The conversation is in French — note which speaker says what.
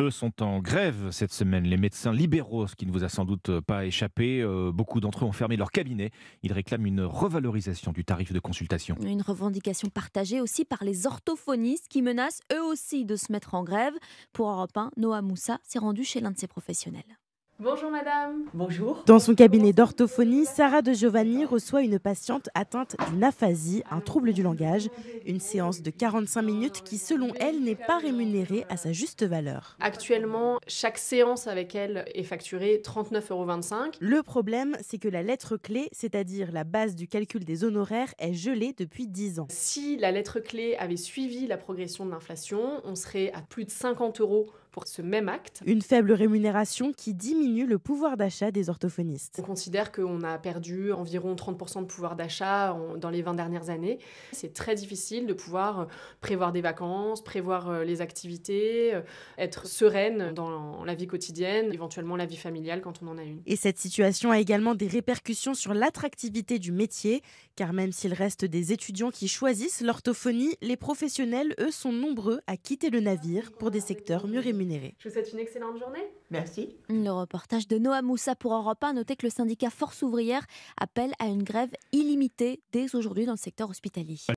Speaker 1: Eux sont en grève cette semaine, les médecins libéraux, ce qui ne vous a sans doute pas échappé. Euh, beaucoup d'entre eux ont fermé leur cabinet. Ils réclament une revalorisation du tarif de consultation.
Speaker 2: Une revendication partagée aussi par les orthophonistes qui menacent eux aussi de se mettre en grève. Pour Europe 1, Noah Moussa s'est rendu chez l'un de ses professionnels.
Speaker 3: Bonjour madame. Bonjour. Dans son cabinet d'orthophonie, Sarah de Giovanni reçoit une patiente atteinte d'une aphasie, un trouble du langage, une séance de 45 minutes qui selon elle n'est pas rémunérée à sa juste valeur.
Speaker 1: Actuellement, chaque séance avec elle est facturée 39,25 euros. Le problème,
Speaker 3: c'est que la lettre clé, c'est-à-dire la base du calcul des honoraires, est gelée depuis 10 ans. Si
Speaker 1: la lettre clé avait suivi la progression de l'inflation, on serait à plus de 50 euros ce même acte.
Speaker 3: Une faible rémunération qui diminue le pouvoir d'achat des orthophonistes. On
Speaker 1: considère qu'on a perdu environ 30% de pouvoir d'achat dans les 20 dernières années. C'est très difficile de pouvoir euh, prévoir des vacances, prévoir euh, les activités, euh, être sereine dans la vie quotidienne, éventuellement la vie familiale quand on en a une.
Speaker 3: Et cette situation a également des répercussions sur l'attractivité du métier, car même s'il reste des étudiants qui choisissent l'orthophonie, les professionnels, eux, sont nombreux à quitter le navire pour des secteurs mieux rémunérés. Je
Speaker 1: vous souhaite une excellente journée.
Speaker 3: Merci. Le reportage de
Speaker 2: Noah Moussa pour Europa 1. noté que le syndicat Force Ouvrière appelle à une grève illimitée dès aujourd'hui dans le secteur hospitalier.